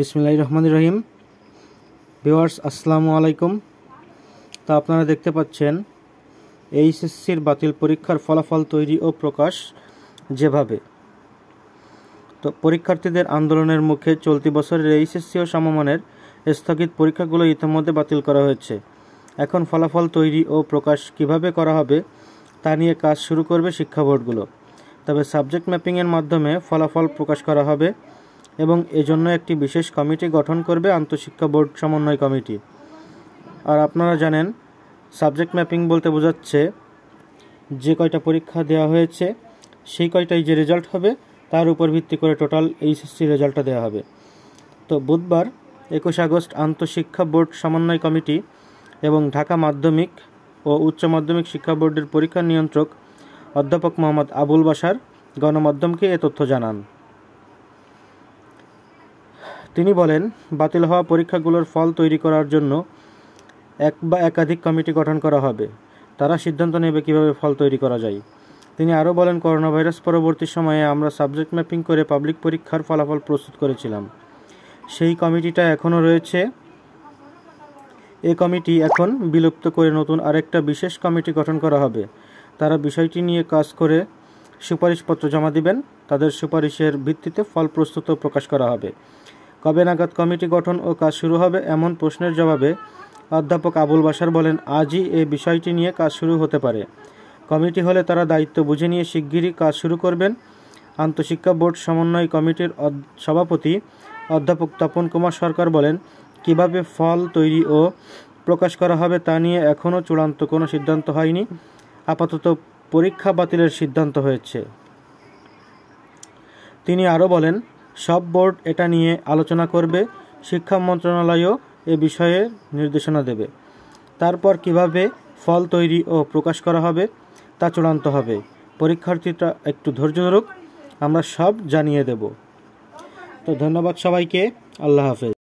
বিসমিল্লাহ রহমান রহিম ভিওয়ার্স আসসালামু আলাইকুম তা আপনারা দেখতে পাচ্ছেন এইচএসসির বাতিল পরীক্ষার ফলাফল তৈরি ও প্রকাশ যেভাবে তো পরীক্ষার্থীদের আন্দোলনের মুখে চলতি বছরের এইচএসসি ও সমমানের স্থগিত পরীক্ষাগুলো ইতিমধ্যে বাতিল করা হয়েছে এখন ফলাফল তৈরি ও প্রকাশ কিভাবে করা হবে তা নিয়ে কাজ শুরু করবে শিক্ষা বোর্ডগুলো তবে সাবজেক্ট ম্যাপিংয়ের মাধ্যমে ফলাফল প্রকাশ করা হবে এবং এজন্য একটি বিশেষ কমিটি গঠন করবে আন্তঃশিক্ষা বোর্ড সমন্বয় কমিটি আর আপনারা জানেন সাবজেক্ট ম্যাপিং বলতে বোঝাচ্ছে যে কয়টা পরীক্ষা দেওয়া হয়েছে সেই কয়টাই যে রেজাল্ট হবে তার উপর ভিত্তি করে টোটাল এইচএসসি রেজাল্টটা দেওয়া হবে তো বুধবার একুশ আগস্ট আন্তঃশিক্ষা বোর্ড সমন্বয় কমিটি এবং ঢাকা মাধ্যমিক ও উচ্চ মাধ্যমিক শিক্ষা বোর্ডের পরীক্ষা নিয়ন্ত্রক অধ্যাপক মোহাম্মদ আবুল বাসার গণমাধ্যমকে এ তথ্য জানান তিনি বলেন বাতিল হওয়া পরীক্ষাগুলোর ফল তৈরি করার জন্য এক বা একাধিক কমিটি গঠন করা হবে তারা সিদ্ধান্ত নেবে কিভাবে ফল তৈরি করা যায় তিনি আরও বলেন করোনা ভাইরাস পরবর্তী সময়ে আমরা সাবজেক্ট ম্যাপিং করে পাবলিক পরীক্ষার ফলাফল প্রস্তুত করেছিলাম সেই কমিটিটা এখনও রয়েছে এ কমিটি এখন বিলুপ্ত করে নতুন আরেকটা বিশেষ কমিটি গঠন করা হবে তারা বিষয়টি নিয়ে কাজ করে সুপারিশপত্র জমা দিবেন তাদের সুপারিশের ভিত্তিতে ফল প্রস্তুত প্রকাশ করা হবে কবে নাগাদ কমিটি গঠন ও কাজ শুরু হবে এমন প্রশ্নের জবাবে অধ্যাপক আবুল বাসার বলেন আজই এ বিষয়টি নিয়ে কাজ শুরু হতে পারে কমিটি হলে তারা দায়িত্ব বুঝে নিয়ে শিগগিরই কাজ শুরু করবেন আন্তঃশিক্ষা বোর্ড সমন্বয় কমিটির সভাপতি অধ্যাপক তপন কুমার সরকার বলেন কিভাবে ফল তৈরি ও প্রকাশ করা হবে তা নিয়ে এখনও চূড়ান্ত কোনো সিদ্ধান্ত হয়নি আপাতত পরীক্ষা বাতিলের সিদ্ধান্ত হয়েছে তিনি আরও বলেন সব বোর্ড এটা নিয়ে আলোচনা করবে শিক্ষা মন্ত্রণালয়ও এ বিষয়ে নির্দেশনা দেবে তারপর কিভাবে ফল তৈরি ও প্রকাশ করা হবে তা চূড়ান্ত হবে পরীক্ষার্থীটা একটু ধৈর্য ধরুক আমরা সব জানিয়ে দেব তো ধন্যবাদ সবাইকে আল্লাহ হাফেজ